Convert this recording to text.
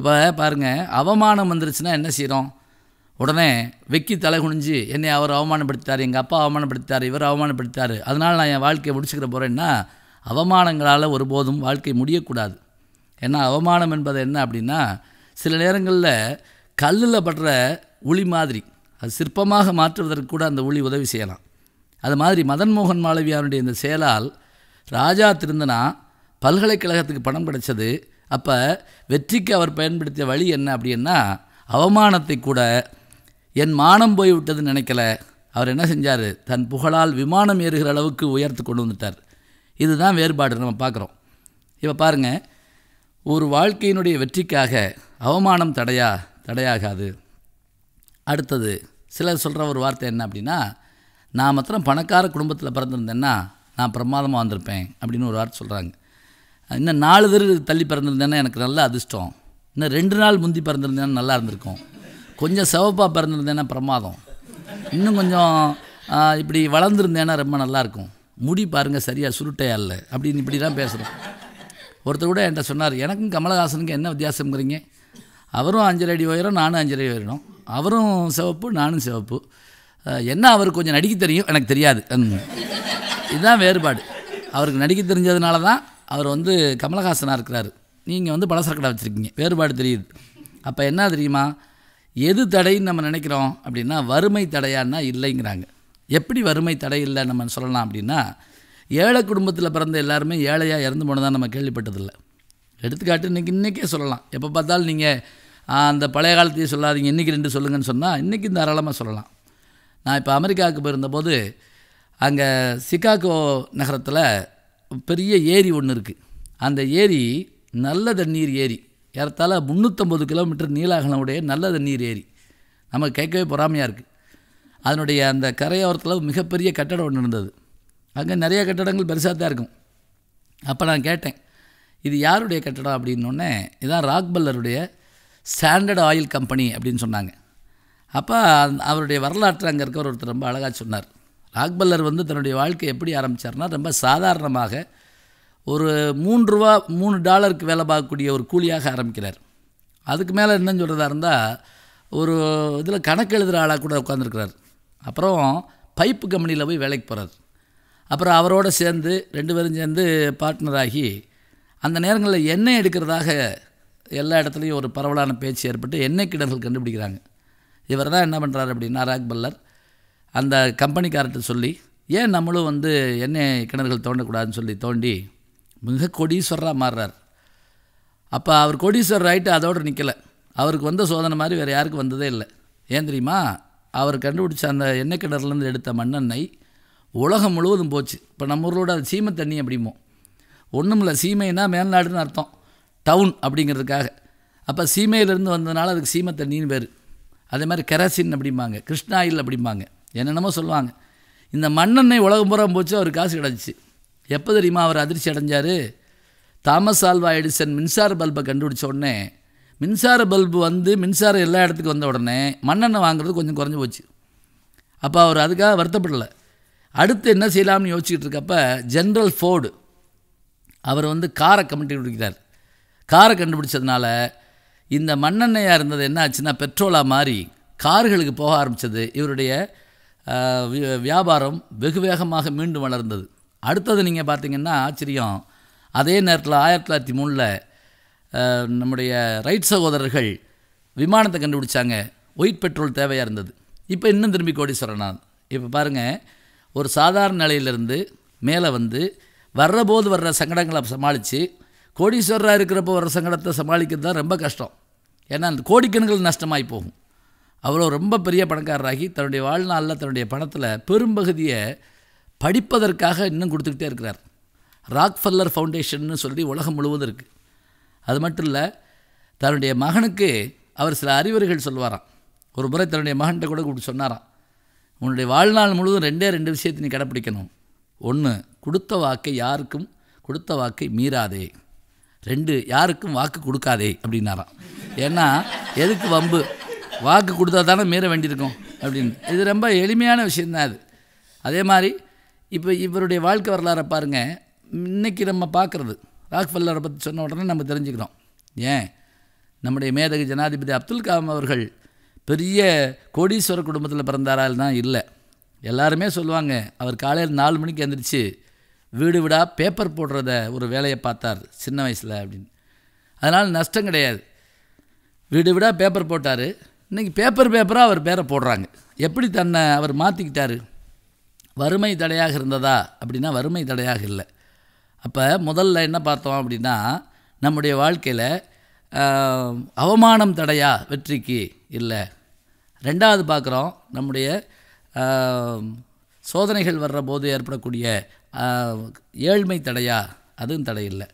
இப்போ பாருங்கள் அவமானம் வந்துருச்சுன்னா என்ன செய்கிறோம் உடனே வெக்கி தலை குனிஞ்சு என்னை அவர் அவமானப்படுத்தார் எங்கள் அப்பா அவமானப்படுத்தார் இவர் அவமானப்படுத்தார் அதனால் நான் என் வாழ்க்கையை முடிச்சுக்கிற போகிறேன்னா அவமானங்களால் ஒருபோதும் வாழ்க்கை முடியக்கூடாது ஏன்னா அவமானம் என்பது என்ன அப்படின்னா சில நேரங்களில் கல்லில் படுற உளி மாதிரி அது சிற்பமாக மாற்றுவதற்கு கூட அந்த ஒளி உதவி செய்யலாம் அது மாதிரி மதன் மோகன் மாளவியாருடைய இந்த செயலால் ராஜா திருந்தனா பல்கலைக்கழகத்துக்கு பணம் கிடைச்சது அப்போ வெற்றிக்கு அவர் பயன்படுத்திய வழி என்ன அப்படின்னா அவமானத்தை கூட என் மானம் போய்விட்டதுன்னு நினைக்கல அவர் என்ன செஞ்சார் தன் புகழால் விமானம் ஏறுகிற அளவுக்கு உயர்த்து கொண்டு வந்துட்டார் இதுதான் வேறுபாடு நம்ம பார்க்குறோம் இப்போ பாருங்கள் ஒரு வாழ்க்கையினுடைய வெற்றிக்காக அவமானம் தடையா தடையாகாது அடுத்தது சிலர் சொல்கிற ஒரு வார்த்தை என்ன அப்படின்னா நான் மாத்திரம் பணக்கார குடும்பத்தில் பிறந்திருந்தேன்னா நான் பிரமாதமாக வந்திருப்பேன் அப்படின்னு ஒரு வார்த்தை சொல்கிறாங்க இன்னும் நாலு பேர் தள்ளி பிறந்திருந்தேன்னா எனக்கு நல்ல அதிர்ஷ்டம் இன்னும் ரெண்டு நாள் முந்தி பிறந்திருந்தேன்னா நல்லா இருந்திருக்கும் கொஞ்சம் சிவப்பாக பிறந்திருந்தேன்னா பிரமாதம் இன்னும் கொஞ்சம் இப்படி வளர்ந்துருந்தேன்னா ரொம்ப நல்லாயிருக்கும் முடி பாருங்கள் சரியாக சுருட்டையா இல்லை அப்படின்னு இப்படி தான் பேசுகிறோம் ஒருத்தர் கூட என்கிட்ட சொன்னார் எனக்கும் கமலஹாசனுக்கு என்ன வித்தியாசங்கிறீங்க அவரும் அஞ்சரை அடி உயரம் நானும் அஞ்சரை உயரணும் அவரும் சிவப்பு நானும் சிவப்பு என்ன அவருக்கு கொஞ்சம் நடிக்க தெரியும் எனக்கு தெரியாது இதுதான் வேறுபாடு அவருக்கு நடிக்க தெரிஞ்சதுனால தான் அவர் வந்து கமலஹாசனாக இருக்கிறார் நீங்கள் வந்து பலசரக்கடை வச்சுருக்கீங்க வேறுபாடு தெரியுது அப்போ என்ன தெரியுமா எது தடைன்னு நம்ம நினைக்கிறோம் அப்படின்னா வறுமை தடையான்னா இல்லைங்கிறாங்க எப்படி வறுமை தடை இல்லை நம்ம சொல்லலாம் அப்படின்னா ஏழை குடும்பத்தில் பிறந்த எல்லாருமே ஏழையாக இறந்து போனதாக நம்ம கேள்விப்பட்டதில்லை எடுத்துக்காட்டு இன்றைக்கி இன்றைக்கே சொல்லலாம் எப்போ பார்த்தாலும் நீங்கள் அந்த பழைய காலத்தையே சொல்லாதீங்க இன்றைக்கி ரெண்டு சொல்லுங்கன்னு சொன்னால் இன்றைக்கும் தாராளமாக சொல்லலாம் நான் இப்போ அமெரிக்காவுக்கு போயிருந்தபோது அங்கே சிகாகோ நகரத்தில் பெரிய ஏரி ஒன்று இருக்குது அந்த ஏரி நல்ல தண்ணீர் ஏரி ஏறத்தாழ முந்நூற்றம்பது கிலோமீட்டர் நீலாகலமுடைய நல்ல தண்ணீர் ஏரி நம்ம கேட்கவே பொறாமையாக இருக்குது அதனுடைய அந்த கரையோரத்தில் மிகப்பெரிய கட்டடம் ஒன்று இருந்தது அங்கே நிறைய கட்டடங்கள் பெருசாக தான் இருக்கும் அப்போ நான் கேட்டேன் இது யாருடைய கட்டடம் அப்படின்னோடனே இதான் ராக்பல்லருடைய ஸ்டாண்டர்ட் ஆயில் கம்பெனி அப்படின்னு சொன்னாங்க அப்போ அவருடைய வரலாற்று அங்கே இருக்கிற ஒருத்தர் ரொம்ப அழகாக சொன்னார் ராக்பல்லர் வந்து தன்னுடைய வாழ்க்கை எப்படி ஆரம்பித்தார்னா ரொம்ப சாதாரணமாக ஒரு மூணு ரூபா மூணு டாலருக்கு வேலை பார்க்கக்கூடிய ஒரு கூலியாக ஆரம்பிக்கிறார் அதுக்கு மேலே என்னன்னு சொல்கிறதா இருந்தால் ஒரு இதில் கணக்கு எழுதுகிற ஆளாக கூட உட்காந்துருக்கிறார் அப்புறம் பைப்பு கம்பெனியில் போய் வேலைக்கு போகிறார் அப்புறம் அவரோடு சேர்ந்து ரெண்டு பேரும் சேர்ந்து பார்ட்னர் ஆகி அந்த நேரங்களில் எண்ணெய் எடுக்கிறதாக எல்லா இடத்துலையும் ஒரு பரவலான பேச்சு ஏற்பட்டு எண்ணெய் கிணறுகள் கண்டுபிடிக்கிறாங்க இவர் தான் என்ன பண்ணுறாரு அப்படின்னா ராக்பல்லர் அந்த கம்பெனிக்கார்ட்ட சொல்லி ஏன் நம்மளும் வந்து எண்ணெய் கிணறுகள் தோண்டக்கூடாதுன்னு சொல்லி தோண்டி மிக கொடீஸ்வரராக மாறுறார் அப்போ அவர் கொடீஸ்வரர் ஆகிட்டு அதோடு நிற்கலை அவருக்கு வந்த சோதனை மாதிரி வேறு யாருக்கும் வந்ததே இல்லை ஏன் தெரியுமா அவர் கண்டுபிடிச்ச அந்த எண்ணெய் கிணறுலேருந்து எடுத்த மண்ணெண்ணெய் உலகம் முழுவதும் போச்சு இப்போ நம்ம ஊரோட அது சீமை தண்ணி அப்படிமோ ஒன்றும் இல்லை சீமைனா மேல்நாடுன்னு அர்த்தம் டவுன் அப்படிங்கிறதுக்காக அப்போ சீமையிலேருந்து வந்ததுனால அதுக்கு சீமை தண்ணின்னு பேர் அதே மாதிரி கெரசின் அப்படிம்பாங்க கிருஷ்ணாயில் அப்படிம்பாங்க என்னென்னமோ சொல்லுவாங்க இந்த மண்ணெண்ணெய் உலகம் புறம் போச்சு அவர் காசு கிடச்சிச்சு எப்போ தெரியுமா அவர் அதிர்ச்சி அடைஞ்சார் தாமஸ் ஆல்வா எடிசன் மின்சார பல்பை கண்டுபிடிச்ச உடனே மின்சார பல்பு வந்து மின்சாரம் எல்லா இடத்துக்கு வந்த உடனே மண்ணெண்ணெய் வாங்குறது கொஞ்சம் குறைஞ்சி போச்சு அப்போ அவர் அதுக்காக வருத்தப்படலை அடுத்து என்ன செய்யலாம்னு யோசிச்சுக்கிட்டு இருக்கப்ப ஜென்ரல் ஃபோர்டு அவர் வந்து காரை கொடுக்கிறார் காரை கண்டுபிடிச்சதுனால இந்த மண்ணெண்ணெயாக இருந்தது என்ன ஆச்சுன்னா பெட்ரோலாக மாறி கார்களுக்கு போக ஆரம்பித்தது இவருடைய வியாபாரம் வெகு வேகமாக மீண்டும் வளர்ந்தது அடுத்தது நீங்கள் பார்த்தீங்கன்னா ஆச்சரியம் அதே நேரத்தில் ஆயிரத்தி தொள்ளாயிரத்தி மூணில் நம்முடைய ரைட் சகோதரர்கள் விமானத்தை கண்டுபிடிச்சாங்க ஒயிட் பெட்ரோல் தேவையாக இருந்தது இப்போ இன்னும் திரும்பி நான் இப்போ பாருங்கள் ஒரு சாதாரண நிலையிலேருந்து மேலே வந்து வர்றபோது வர்ற சங்கடங்களை சமாளித்து கோடீஸ்வரராக இருக்கிறப்போ வர்ற சங்கடத்தை சமாளிக்கிறது தான் ரொம்ப கஷ்டம் ஏன்னா அந்த கோடிக்கணங்கள் நஷ்டமாகி போகும் அவ்வளோ ரொம்ப பெரிய பணக்காரராகி தன்னுடைய வாழ்நாளில் தன்னுடைய பணத்தில் பெரும்பகுதியை படிப்பதற்காக இன்னும் கொடுத்துக்கிட்டே இருக்கிறார் ராக்ஃபல்லர் ஃபவுண்டேஷன்னு சொல்லி உலகம் முழுவதும் இருக்குது அது மட்டும் இல்லை தன்னுடைய மகனுக்கு அவர் சில அறிவுரைகள் சொல்லுவாராம் ஒரு முறை தன்னுடைய மகன்கிட்ட கூட கொடுத்து சொன்னாராம் உன்னுடைய வாழ்நாள் முழுவதும் ரெண்டே ரெண்டு விஷயத்தை நீ கடைப்பிடிக்கணும் ஒன்று கொடுத்த வாக்கை யாருக்கும் கொடுத்த வாக்கை மீறாதே ரெண்டு யாருக்கும் வாக்கு கொடுக்காதே அப்படின்னாராம் ஏன்னா எதுக்கு வம்பு வாக்கு கொடுத்தா தானே மீற வேண்டியிருக்கும் அப்படின்னு இது ரொம்ப எளிமையான விஷயந்தான் அது அதே மாதிரி இப்போ இவருடைய வாழ்க்கை வரலாறை பாருங்கள் இன்றைக்கி நம்ம பார்க்குறது ராக் ராக்ஃபெல்லரை பற்றி சொன்ன உடனே நம்ம தெரிஞ்சுக்கிறோம் ஏன் நம்முடைய மேதகு ஜனாதிபதி அப்துல் கலாம் அவர்கள் பெரிய கோடீஸ்வர குடும்பத்தில் பிறந்தாரால் தான் இல்லை எல்லாருமே சொல்லுவாங்க அவர் காலையில் நாலு மணிக்கு எழுந்திரிச்சு வீடு வீடாக பேப்பர் போடுறத ஒரு வேலையை பார்த்தார் சின்ன வயசில் அப்படின்னு அதனால் நஷ்டம் கிடையாது வீடு வீடாக பேப்பர் போட்டார் இன்றைக்கி பேப்பர் பேப்பராக அவர் பேரை போடுறாங்க எப்படி தன்னை அவர் மாற்றிக்கிட்டார் வறுமை தடையாக இருந்ததா அப்படின்னா வறுமை தடையாக இல்லை அப்போ முதல்ல என்ன பார்த்தோம் அப்படின்னா நம்முடைய வாழ்க்கையில் அவமானம் தடையா வெற்றிக்கு இல்லை ரெண்டாவது பார்க்குறோம் நம்முடைய சோதனைகள் வர்ற போது ஏற்படக்கூடிய ஏழ்மை தடையா அதுவும் தடையில்லை